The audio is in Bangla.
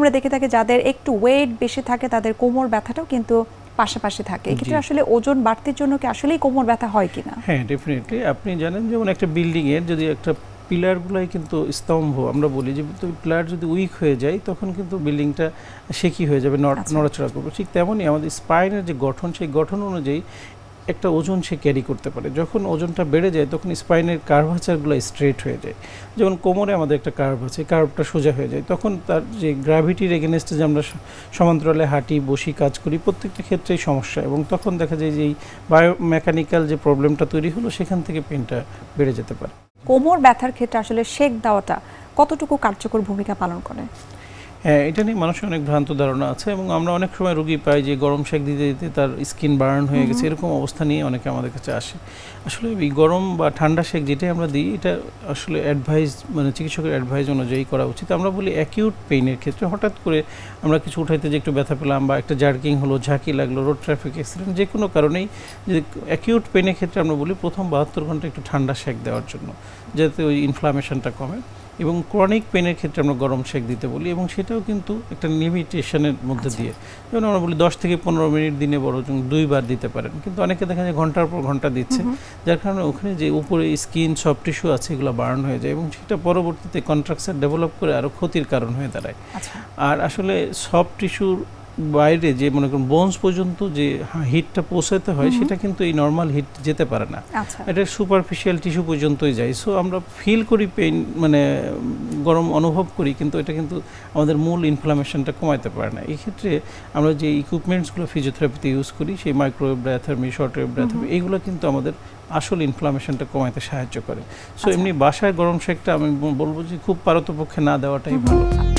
আমরা দেখে থাকি যাদের একটু ওয়েট বেশি থাকে তাদের কোমর ব্যথাটাও কিন্তু পাশাপাশি থাকে এক্ষেত্রে আসলে ওজন বাড়তির জন্য কি আসলেই কোমর ব্যথা হয় কিনা হ্যাঁ ডেফিনেটলি আপনি জানেন যেমন একটা বিল্ডিং এর যদি একটা পিলারগুলাই কিন্তু স্তম্ভ আমরা বলি যে পিলার যদি উইক হয়ে যায় তখন কিন্তু বিল্ডিংটা শেকি হয়ে যাবে আচ্ছা। নড়াচড়া করবে ঠিক তেমনই আমাদের স্পাইনের যে গঠন সেই গঠন অনুযায়ী একটা ওজন সে ক্যারি করতে পারে যখন ওজনটা বেড়ে যায় তখন স্পাইনের কার্ভাচারগুলো স্ট্রেট হয়ে যায় যেমন কোমরে আমাদের একটা কার্ভ আছে কার্ভটা সোজা হয়ে যায় তখন তার যে গ্র্যাভিটির এগেনেস্টে যে আমরা সমান্তরালে হাঁটি বসি কাজ করি প্রত্যেকটা ক্ষেত্রেই সমস্যা এবং তখন দেখা যায় যে এই বায়োমেকানিক্যাল যে প্রবলেমটা তৈরি হলো সেখান থেকে পেনটা বেড়ে যেতে পারে কোমর ব্যথার ক্ষেত্রে আসলে শেক দেওয়াটা কতটুকু কার্যকর ভূমিকা পালন করে হ্যাঁ এটা নিয়ে মানুষের অনেক ভ্রান্ত ধারণা আছে এবং আমরা অনেক সময় রুগী পাই যে গরম শেক দিতে দিতে তার স্কিন বার্ন হয়ে গেছে এরকম অবস্থা নিয়ে অনেকে আমাদের কাছে আসে আসলে এই গরম বা ঠান্ডা শেক যেটাই আমরা দিই এটা আসলে অ্যাডভাইস মানে চিকিৎসকের অ্যাডভাইস অনুযায়ী করা উচিত আমরা বলি অ্যাকিউট পেইনের ক্ষেত্রে হঠাৎ করে আমরা কিছু উঠাইতে যে একটু ব্যথা পেলাম বা একটা জার্কিং হলো ঝাঁকি লাগলো রোড ট্রাফিক অ্যাক্সিডেন্ট যে কোনো কারণেই যদি অ্যাকিউট পেইনের ক্ষেত্রে আমরা বলি প্রথম বাহাত্তর ঘন্টা একটু ঠান্ডা শেক দেওয়ার জন্য যাতে ওই ইনফ্লামেশনটা কমে এবং ক্রনিক পেনের ক্ষেত্রে আমরা গরম শেক দিতে বলি এবং সেটাও কিন্তু একটা লিমিটেশনের মধ্যে আচ্ছা। দিয়ে যেমন আমরা বলি দশ থেকে পনেরো মিনিট দিনে বরং দুইবার দিতে পারেন কিন্তু অনেকে দেখা যায় ঘন্টার পর ঘন্টা দিচ্ছে যার কারণে ওখানে যে উপরে স্কিন সব টিস্যু আছে এগুলো বার্ন হয়ে যায় এবং সেটা পরবর্তীতে কন্ট্রাকচার ডেভেলপ করে আরও ক্ষতির কারণ হয়ে দাঁড়ায় আচ্ছা। আর আসলে সব টিস্যুর বাইরে যে মনে করুন বোনস পর্যন্ত যে হিটটা হ্যাঁ, পৌঁছাতে হয় সেটা কিন্তু এই নর্মাল হিট যেতে পারে না আচ্ছা। এটা সুপারফিশিয়াল টিস্যু পর্যন্তই যায় সো আমরা ফিল করি পেইন মানে গরম অনুভব করি কিন্তু এটা কিন্তু আমাদের মূল ইনফ্লামেশনটা কমাতে পারে না এই ক্ষেত্রে আমরা যে ইকুইপমেন্টসগুলো ফিজিওথেরাপিতে ইউজ করি সেই মাইক্রোওয়েভ ব্র্যাথার্মি শর্ট ওয়েভ এইগুলো কিন্তু আমাদের আসল ইনফ্লামেশনটা কমাতে সাহায্য করে সো আচ্ছা। এমনি বাসায় গরম শেকটা আমি বলবো যে খুব পারতপক্ষে না দেওয়াটাই ভালো